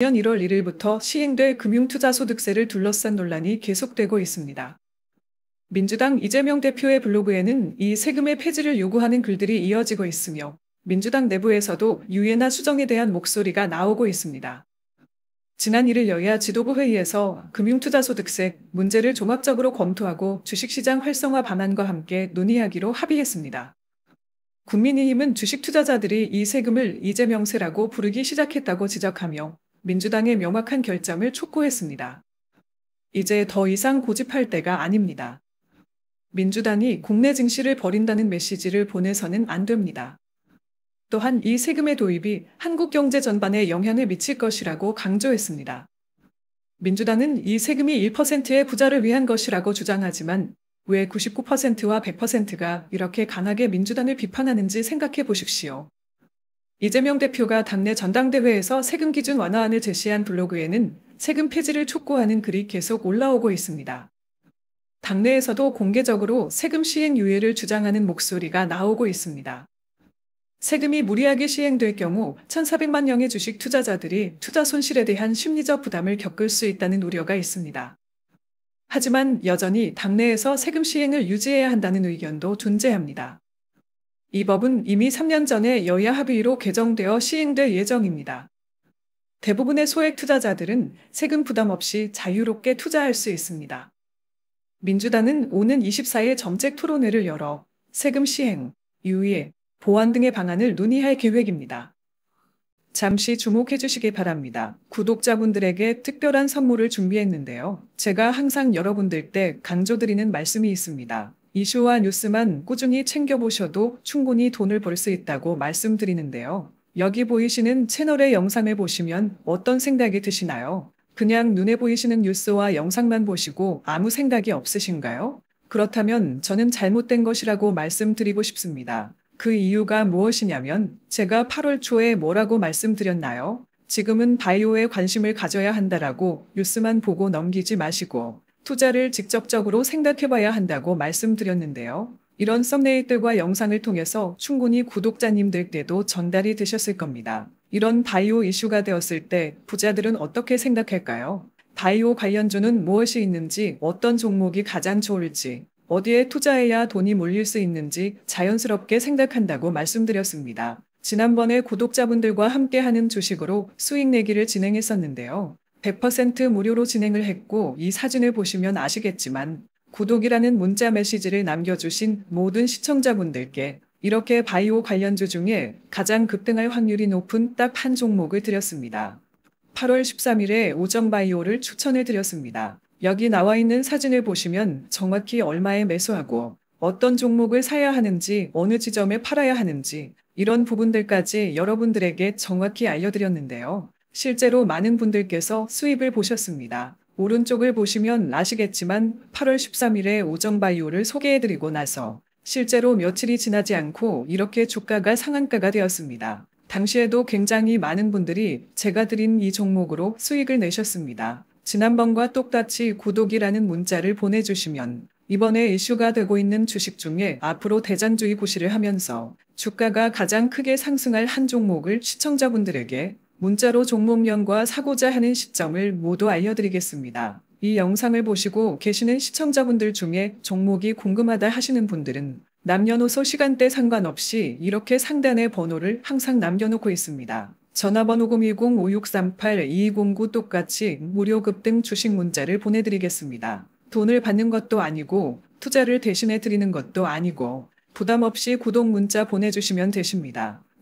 2 0 내년 1월 1일부터 시행될 금융투자소득세를 둘러싼 논란이 계속되고 있습니다. 민주당 이재명 대표의 블로그에는 이 세금의 폐지를 요구하는 글들이 이어지고 있으며 민주당 내부에서도 유예나 수정에 대한 목소리가 나오고 있습니다. 지난 1일 여야 지도부 회의에서 금융투자소득세 문제를 종합적으로 검토하고 주식시장 활성화 방안과 함께 논의하기로 합의했습니다. 국민의힘은 주식 투자자들이 이 세금을 이재명세라고 부르기 시작했다고 지적하며 민주당의 명확한 결정을 촉구했습니다. 이제 더 이상 고집할 때가 아닙니다. 민주당이 국내 증시를 버린다는 메시지를 보내서는 안 됩니다. 또한 이 세금의 도입이 한국 경제 전반에 영향을 미칠 것이라고 강조했습니다. 민주당은 이 세금이 1%의 부자를 위한 것이라고 주장하지만 왜 99%와 100%가 이렇게 강하게 민주당을 비판하는지 생각해 보십시오. 이재명 대표가 당내 전당대회에서 세금 기준 완화안을 제시한 블로그에는 세금 폐지를 촉구하는 글이 계속 올라오고 있습니다. 당내에서도 공개적으로 세금 시행 유예를 주장하는 목소리가 나오고 있습니다. 세금이 무리하게 시행될 경우 1,400만 명의 주식 투자자들이 투자 손실에 대한 심리적 부담을 겪을 수 있다는 우려가 있습니다. 하지만 여전히 당내에서 세금 시행을 유지해야 한다는 의견도 존재합니다. 이 법은 이미 3년 전에 여야 합의로 개정되어 시행될 예정입니다. 대부분의 소액 투자자들은 세금 부담 없이 자유롭게 투자할 수 있습니다. 민주당은 오는 24일 정책 토론회를 열어 세금 시행, 유예, 보완 등의 방안을 논의할 계획입니다. 잠시 주목해 주시기 바랍니다. 구독자분들에게 특별한 선물을 준비했는데요. 제가 항상 여러분들 께 강조드리는 말씀이 있습니다. 이슈와 뉴스만 꾸준히 챙겨보셔도 충분히 돈을 벌 수 있다고 말씀드리는데요. 여기 보이시는 채널의 영상을 보시면 어떤 생각이 드시나요? 그냥 눈에 보이시는 뉴스와 영상만 보시고 아무 생각이 없으신가요? 그렇다면 저는 잘못된 것이라고 말씀드리고 싶습니다. 그 이유가 무엇이냐면 제가 8월 초에 뭐라고 말씀드렸나요? 지금은 바이오에 관심을 가져야 한다라고 뉴스만 보고 넘기지 마시고 투자를 직접적으로 생각해봐야 한다고 말씀드렸는데요. 이런 썸네일들과 영상을 통해서 충분히 구독자님들 께도 전달이 되셨을 겁니다. 이런 바이오 이슈가 되었을 때 부자들은 어떻게 생각할까요? 바이오 관련주는 무엇이 있는지, 어떤 종목이 가장 좋을지, 어디에 투자해야 돈이 몰릴 수 있는지 자연스럽게 생각한다고 말씀드렸습니다. 지난번에 구독자분들과 함께하는 주식으로 수익 내기를 진행했었는데요. 100% 무료로 진행을 했고 이 사진을 보시면 아시겠지만 구독이라는 문자 메시지를 남겨주신 모든 시청자분들께 이렇게 바이오 관련주 중에 가장 급등할 확률이 높은 딱 한 종목을 드렸습니다. 8월 13일에 오정바이오를 추천해 드렸습니다. 여기 나와 있는 사진을 보시면 정확히 얼마에 매수하고 어떤 종목을 사야 하는지 어느 지점에 팔아야 하는지 이런 부분들까지 여러분들에게 정확히 알려드렸는데요. 실제로 많은 분들께서 수입을 보셨습니다. 오른쪽을 보시면 아시겠지만 8월 13일에 오정바이오를 소개해드리고 나서 실제로 며칠이 지나지 않고 이렇게 주가가 상한가가 되었습니다. 당시에도 굉장히 많은 분들이 제가 드린 이 종목으로 수익을 내셨습니다. 지난번과 똑같이 구독이라는 문자를 보내주시면 이번에 이슈가 되고 있는 주식 중에 앞으로 대장주의 고시를 하면서 주가가 가장 크게 상승할 한 종목을 시청자분들에게 문자로 종목명과 사고자 하는 시점을 모두 알려드리겠습니다. 이 영상을 보시고 계시는 시청자분들 중에 종목이 궁금하다 하시는 분들은 남녀노소 시간대 상관없이 이렇게 상단의 번호를 항상 남겨놓고 있습니다. 전화번호 010-5638-2209 똑같이 무료급 등 주식 문자를 보내드리겠습니다. 돈을 받는 것도 아니고 투자를 대신해 드리는 것도 아니고 부담 없이 구독 문자 보내주시면 되십니다.